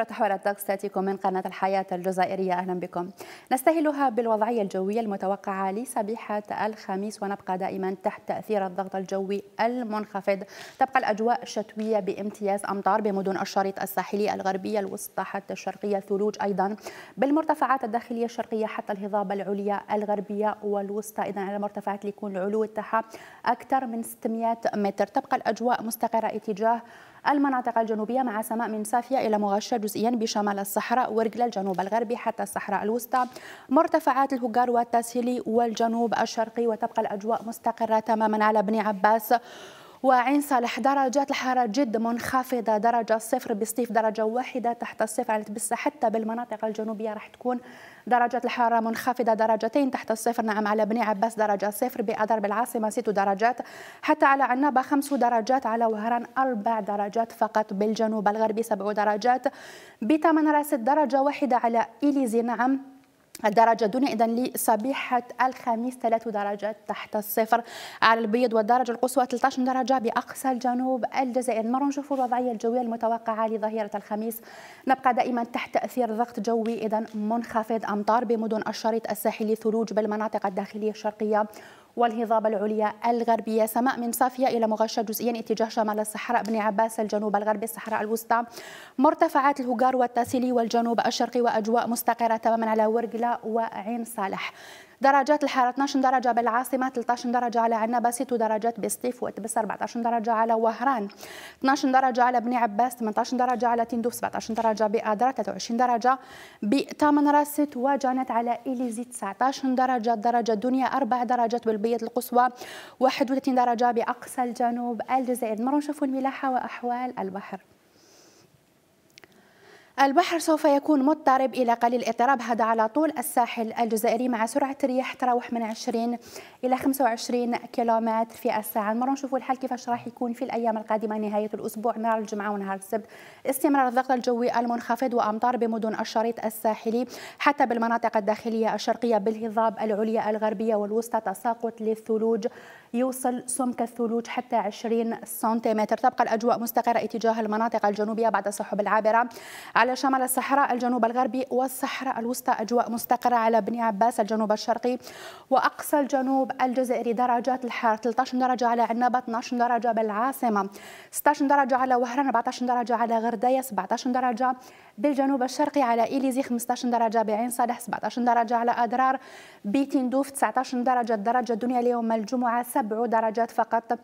الطقس تأتيكم من قناة الحياة الجزائرية أهلا بكم نستهلها بالوضعية الجوية المتوقعة لصبيحة الخميس ونبقى دائما تحت تأثير الضغط الجوي المنخفض تبقى الأجواء شتوية بامتياز أمطار بمدن الشريط الساحلي الغربية الوسطى حتى الشرقية ثلوج أيضا بالمرتفعات الداخلية الشرقية حتى الهضاب العليا الغربية والوسطى إذا على المرتفعات اللي يكون العلو تاعها أكثر من 600 متر تبقى الأجواء مستقرة اتجاه المناطق الجنوبية مع سماء من صافية إلى مغشى جزئيا بشمال الصحراء ورجل الجنوب الغربي حتى الصحراء الوسطى مرتفعات الهجار والتسهيلي والجنوب الشرقي وتبقى الأجواء مستقرة تماما على بني عباس وعين صالح درجات الحرارة جد منخفضة درجة صفر بسطيف درجة واحدة تحت الصفر على بس حتى بالمناطق الجنوبية راح تكون درجة الحرارة منخفضة درجتين تحت الصفر نعم على بني عباس درجة صفر بأدر بالعاصمة ست درجات حتى على عنابة خمس درجات على وهران أربع درجات فقط بالجنوب الغربي سبع درجات بتمن راس درجة واحدة على إليزي نعم الدرجة الدنيا إذا لصبيحة الخميس ثلاث درجات تحت الصفر على البيض والدرجة القصوى 13 درجة بأقصى الجنوب الجزائر نرى نشوف الوضعية الجوية المتوقعة لظهيرة الخميس نبقى دائما تحت تأثير ضغط جوي إذا منخفض أمطار بمدن الشريط الساحلي ثلوج بالمناطق الداخلية الشرقية والهضاب العليا الغربية سماء من صافية إلى مغشى جزئيا اتجاه شمال الصحراء بن عباس الجنوب الغربي الصحراء الوسطى مرتفعات الهجار والتاسيلي والجنوب الشرقي وأجواء مستقرة تماما على ورقلة وعين صالح درجات الحرارة 12 درجة بالعاصمة 13 درجة على عنابة 6 درجات بسطيف وتبس 14 درجة على وهران 12 درجة على بني عباس 18 درجة على تندوف 17 درجة بآدرة 23 درجة بتامن راست وجانت على إليزي 19 درجة درجة الدنيا 4 درجات بالبيض القصوى 31 درجة بأقصى الجنوب الجزائر نمر نشوفوا الملاحة وأحوال البحر البحر سوف يكون مضطرب إلى قليل اضطراب هذا على طول الساحل الجزائري مع سرعة رياح تراوح من 20 إلى 25 كيلومتر في الساعة المرة نشوفوا الحال كيفاش راح يكون في الأيام القادمة نهاية الأسبوع نهار الجمعة ونهار السبت استمرار الضغط الجوي المنخفض وأمطار بمدن الشريط الساحلي حتى بالمناطق الداخلية الشرقية بالهضاب العليا الغربية والوسطى تساقط للثلوج يوصل سمك الثلوج حتى 20 سنتيمتر تبقى الأجواء مستقرة اتجاه المناطق الجنوبية بعد السحب العابرة على شمال الصحراء الجنوب الغربي والصحراء الوسطى أجواء مستقرة على بني عباس الجنوب الشرقي وأقصى الجنوب الجزائري درجات الحرارة 13 درجة على عنابة 12 درجة بالعاصمة 16 درجة على وهران 14 درجة على غردية 17 درجة بالجنوب الشرقي على إيليزي 15 درجة بعين صالح 17 درجة على أدرار دوف 19 درجة الدرجة الدنيا اليوم الجمعة 7 درجات فقط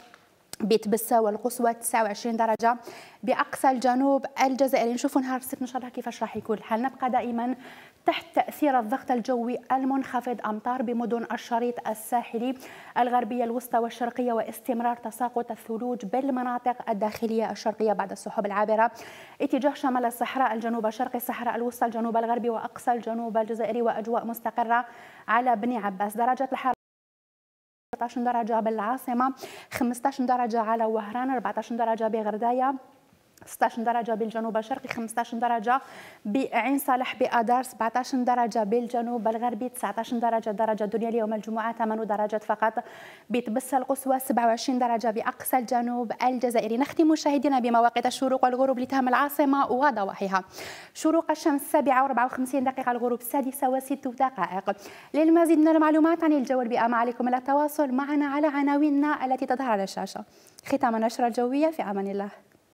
بيت والقصوى 29 درجة بأقصى الجنوب الجزائري نشوفوا نهار السبت إن شاء الله كيفاش راح يكون الحال نبقى دائما تحت تأثير الضغط الجوي المنخفض أمطار بمدن الشريط الساحلي الغربية الوسطى والشرقية واستمرار تساقط الثلوج بالمناطق الداخلية الشرقية بعد السحب العابرة اتجاه شمال الصحراء الجنوب الشرقي الصحراء الوسطى الجنوب الغربي وأقصى الجنوب الجزائري وأجواء مستقرة على بني عباس درجة الحرارة 14 درجة بالعاصمة 15 درجة على وهران 14 درجة بغردايه 16 درجة بالجنوب الشرقي 15 درجة بعين صالح بأدار 17 درجة بالجنوب الغربي 19 درجة درجة الدنيا اليوم الجمعة 8 درجات فقط بتبس القصوى 27 درجة بأقصى الجنوب الجزائري نختم مشاهدينا بمواقيت الشروق والغروب لتهم العاصمة وضواحيها شروق الشمس 7 و54 دقيقة الغروب 6 و و6 دقائق للمزيد من المعلومات عن الجو البيئة ما عليكم التواصل معنا على عناويننا التي تظهر على الشاشة ختام النشرة الجوية في أمان الله